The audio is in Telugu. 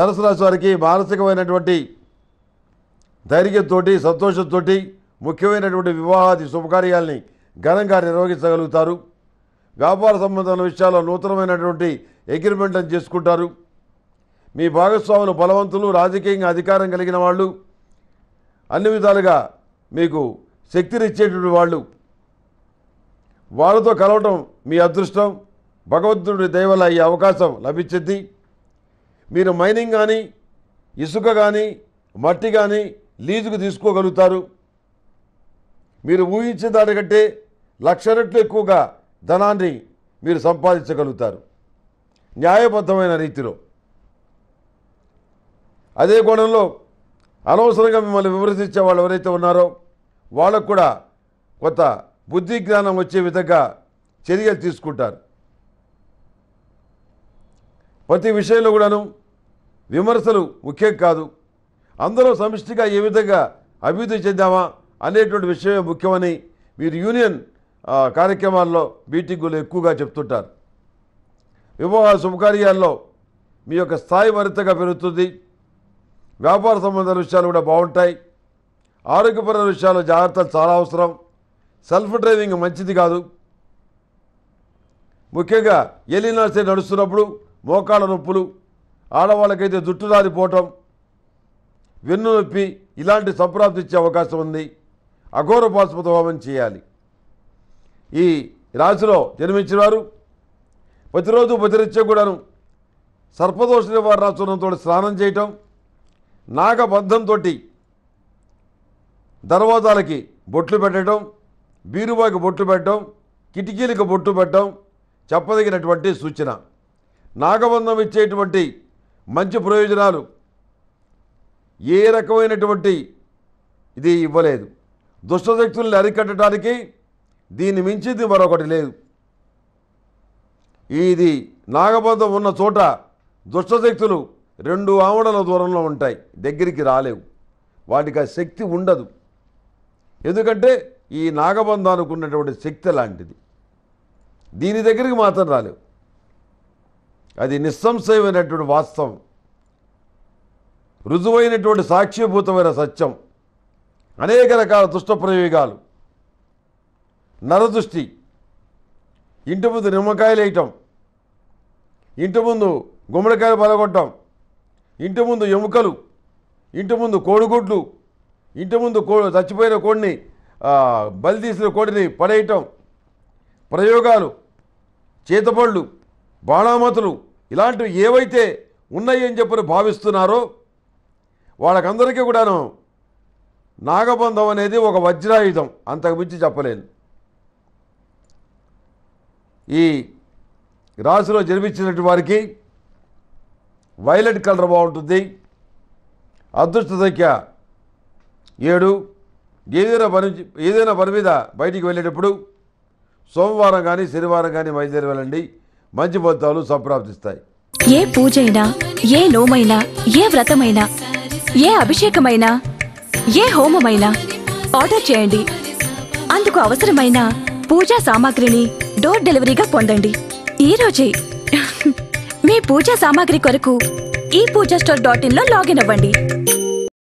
ధనుసు రాశి వారికి మానసికమైనటువంటి ధైర్యంతో సంతోషంతో ముఖ్యమైనటువంటి వివాహాది శుభకార్యాల్ని ఘనంగా నిర్వహించగలుగుతారు వ్యాపార సంబంధాల విషయాల్లో నూతనమైనటువంటి అగ్రిమెంట్లను చేసుకుంటారు మీ భాగస్వాములు బలవంతులు రాజకీయంగా అధికారం కలిగిన వాళ్ళు అన్ని విధాలుగా మీకు శక్తినిచ్చేటువంటి వాళ్ళు వాళ్ళతో కలవటం మీ అదృష్టం భగవంతుడి దయవల్ల ఈ అవకాశం లభించింది మీరు మైనింగ్ కానీ ఇసుక కానీ మట్టి కానీ లీజుకు తీసుకోగలుగుతారు మీరు ఊహించిన దానికంటే లక్ష రెట్లు ఎక్కువగా ధనాన్ని మీరు సంపాదించగలుగుతారు న్యాయబద్ధమైన రీతిలో అదే కోణంలో అనవసరంగా మిమ్మల్ని విమర్శించే వాళ్ళు ఎవరైతే ఉన్నారో వాళ్ళకు కూడా కొత్త బుద్ధి జ్ఞానం వచ్చే విధంగా చర్యలు తీసుకుంటారు ప్రతి విషయంలో కూడాను విమర్శలు ముఖ్యం కాదు అందరూ సమిష్టిగా ఏ విధంగా అభివృద్ధి చెందామా అనేటువంటి విషయమే ముఖ్యమని మీరు యూనియన్ కార్యక్రమాల్లో మీటింగులు ఎక్కువగా చెప్తుంటారు వివాహ శుభకార్యాల్లో మీ యొక్క స్థాయి మరింతగా పెరుగుతుంది వ్యాపార సంబంధాల విషయాలు కూడా బాగుంటాయి ఆరోగ్యపరమైన విషయాల్లో జాగ్రత్తలు చాలా అవసరం సెల్ఫ్ డ్రైవింగ్ మంచిది కాదు ముఖ్యంగా ఎలినాసే నడుస్తున్నప్పుడు మోకాళ్ళ నొప్పులు ఆడవాళ్ళకైతే జుట్టు రాలిపోవటం వెన్ను నొప్పి ఇలాంటి సంప్రాప్తి ఇచ్చే అవకాశం ఉంది అఘోర పాశుపత హోమం చేయాలి ఈ రాశిలో వారు ప్రతిరోజు ప్రతినిత్యం కూడాను సర్పదోష నివారణ చూడంతో స్నానం చేయటం నాగబంధంతో దర్వాజాలకి బొట్లు పెట్టడం బీరువాకి బొట్లు పెట్టడం కిటికీలకు బొట్లు పెట్టడం చెప్పదగినటువంటి సూచన నాగబంధం ఇచ్చేటువంటి మంచి ప్రయోజనాలు ఏ రకమైనటువంటి ఇది ఇవ్వలేదు దుష్టశక్తుల్ని అరికట్టడానికి దీన్ని మించింది మరొకటి లేదు ఇది నాగబంధం ఉన్న చోట దుష్టశక్తులు రెండు ఆవడల దూరంలో ఉంటాయి దగ్గరికి రాలేవు వాటికి ఆ శక్తి ఉండదు ఎందుకంటే ఈ నాగబంధానికి ఉన్నటువంటి శక్తి లాంటిది దీని దగ్గరికి మాత్రం రాలేవు అది నిస్సంశయమైనటువంటి వాస్తవం రుజువైనటువంటి సాక్ష్యభూతమైన సత్యం అనేక రకాల దుష్ట ప్రయోగాలు నరదృష్టి ఇంటి ముందు నిమ్మకాయలు వేయటం ఇంటి ముందు గుమ్మడికాయలు పలగొట్టడం ఇంటి ముందు ఎముకలు ఇంటి ముందు కోడిగుడ్లు ఇంటి ముందు కో చచ్చిపోయిన కోడిని బలి తీసిన కోడిని పడేయటం ప్రయోగాలు చేతపళ్ళు బాణామతులు ఇలాంటివి ఏవైతే ఉన్నాయి అని చెప్పని భావిస్తున్నారో వాళ్ళకందరికీ కూడాను నాగబంధం అనేది ఒక వజ్రాయుధం అంతకుమించి చెప్పలేను ఈ రాశిలో జన్మించినటువంటి వారికి వైలెట్ కలర్ బాగుంటుంది అదృష్ట సంఖ్య ఏడు ఏదైనా పని ఏదైనా పని మీద బయటికి వెళ్ళేటప్పుడు సోమవారం కానీ శనివారం కానీ బయలుదేరి వెళ్ళండి మంచి ఫలితాలు సంప్రాప్తిస్తాయి ఏ పూజైనా ఏ లోమైనా ఏ వ్రతమైనా ఏ అభిషేకమైనా ఏ హోమమైనా ఆర్డర్ చేయండి అందుకు అవసరమైన పూజా సామాగ్రిని డోర్ డెలివరీగా పొందండి ఈరోజే మీ పూజా సామాగ్రి కొరకు ఈ పూజా స్టోర్ డాట్ లో లాగిన్ అవ్వండి